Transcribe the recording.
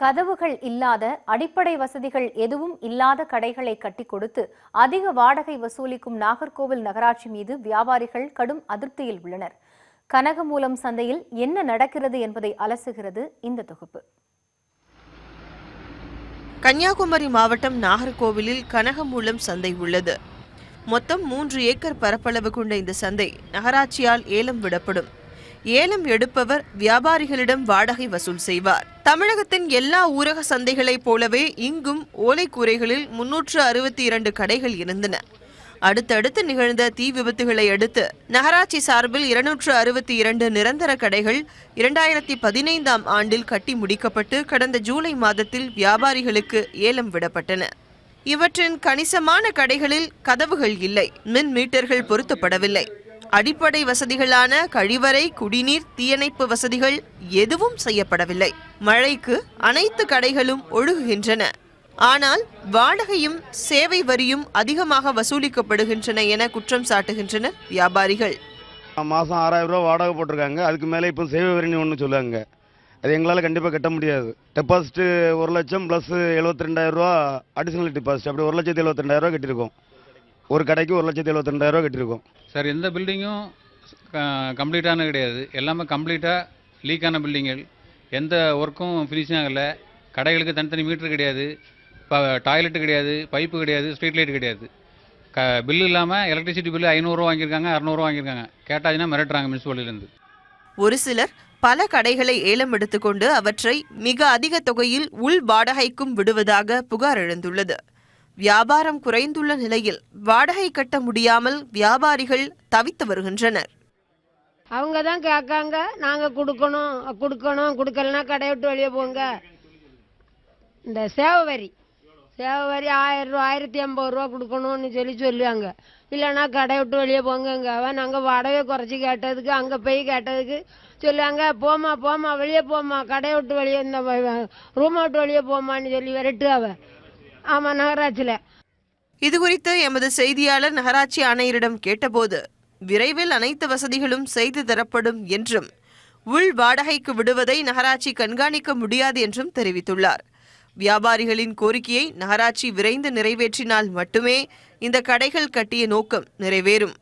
கதவுகள் இல்லாத அடிப்படை வசதிகள் எதுவும் இல்லாத கடைகளை கட்டி கொடுத்து அதிக வாடகை வசூலிக்கும் நாகர்கோவில் நகராட்சி மீது வியாபாரிகள் கடும் அதிருப்தியில் உள்ளனர் கனகமூலம் சந்தையில் என்ன நடக்கிறது என்பதை அலசுகிறது இந்த தொகுப்பு கன்னியாகுமரி மாவட்டம் நாகர்கோவிலில் கனகமூலம் சந்தை உள்ளது மொத்தம் மூன்று ஏக்கர் பரப்பளவு கொண்ட இந்த சந்தை நகராட்சியால் ஏலம் விடப்படும் ஏலம் எடுப்பவர் வியாபாரிகளிடம் வாடகை வசூல் செய்வார் தமிழகத்தின் எல்லா ஊரக சந்தைகளைப் போலவே இங்கும் ஓலைக்கூரைகளில் முன்னூற்று அறுபத்தி இரண்டு கடைகள் இருந்தன அடுத்தடுத்து நிகழ்ந்த தீ விபத்துகளை அடுத்து நகராட்சி சார்பில் இருநூற்று அறுபத்தி இரண்டு நிரந்தர கடைகள் இரண்டாயிரத்தி பதினைந்தாம் ஆண்டில் கட்டி முடிக்கப்பட்டு கடந்த ஜூலை மாதத்தில் வியாபாரிகளுக்கு ஏலம் விடப்பட்டன இவற்றின் கணிசமான கடைகளில் கதவுகள் இல்லை மின் மீட்டர்கள் பொருத்தப்படவில்லை அடிப்படை வசதிகளான கழிவறை குடிநீர் தீயணைப்பு வசதிகள் எதுவும் செய்யப்படவில்லை மழைக்கு அனைத்து கடைகளும் ஒழுகுகின்றன ஆனால் வாடகையும் சேவை வரியும் அதிகமாக வசூலிக்கப்படுகின்றன என குற்றம் சாட்டுகின்றனர் வியாபாரிகள் மாதம் ஆறாயிரம் ரூபா வாடகை போட்டிருக்காங்க அதுக்கு மேலே இப்போ சேவை வரின்னு ஒன்று சொல்லுவாங்க அது எங்களால் கண்டிப்பாக கட்ட முடியாது டெபாசிட் ஒரு லட்சம் ப்ளஸ் எழுபத்தி ரெண்டாயிரம் ரூபா அடிஷனல் டெபாசிட் அப்படி ஒரு லட்சத்தி எழுபத்தி ரெண்டாயிரம் ரூபா கட்டியிருக்கோம் ஒரு கடைக்கு ஒரு லட்சத்தி எழுபத்தி ரெண்டாயிரம் கட்டியிருக்கோம் சார் எந்த பில்டிங்கும் கம்ப்ளீட்டானது கிடையாது எல்லாமே கம்ப்ளீட்டாக லீக்கான பில்டிங்கள் எந்த ஒர்க்கும் ஃபினிஷிங் ஆகலை கடைகளுக்கு தனித்தனி மீட்ரு கிடையாது இப்போ டாய்லெட்டு கிடையாது பைப்பு கிடையாது ஸ்ட்ரீட் லைட் கிடையாது க பில்லு இல்லாமல் எலக்ட்ரிசிட்டி பில்லு ஐநூறுரூவா வாங்கியிருக்காங்க அறநூறுவா வாங்கியிருக்காங்க கேட்டாச்சுன்னா மிரட்டுறாங்க முனிசிபாலிட்டிலேருந்து ஒரு சிலர் பல கடைகளை ஏலம் எடுத்துக்கொண்டு அவற்றை மிக அதிக தொகையில் உள் வாடகைக்கும் விடுவதாக புகார் எழுந்துள்ளது வியாபாரம் குறைந்துள்ள நிலையில் வாடகை கட்ட முடியாமல் வியாபாரிகள் தவித்து வருகின்றனர் அவங்க தான் கேட்காங்க நாங்கள் கொடுக்கணும் கொடுக்கணும் கொடுக்கலனா கடை விட்டு வெளியே போங்க இந்த சேவை வரி சேவை வரி ஆயிரம் ரூபா ஆயிரத்தி ஐம்பது ரூபா கொடுக்கணும்னு சொல்லி சொல்லுவாங்க இல்லைன்னா கடை விட்டு வெளியே போங்க நாங்கள் வாடகை குறைச்சி கேட்டதுக்கு அங்கே போய் கேட்டதுக்கு சொல்லுவாங்க போமா போமா வெளியே போமா கடை விட்டு வெளியே இந்த ரூமை விட்டு வெளியே போமான்னு சொல்லி விரட்டு அவன் ஆமாம் நகராட்சியில் இதுகுறித்து எமது செய்தியாளர் நகராட்சி ஆணையரிடம் கேட்டபோது விரைவில் அனைத்து வசதிகளும் செய்து தரப்படும் என்றும் உள் வாடகைக்கு விடுவதை நகராட்சி கண்காணிக்க முடியாது என்றும் தெரிவித்துள்ளார் வியாபாரிகளின் கோரிக்கையை நகராட்சி விரைந்து நிறைவேற்றினால் மட்டுமே இந்த கடைகள் கட்டிய நோக்கம் நிறைவேறும்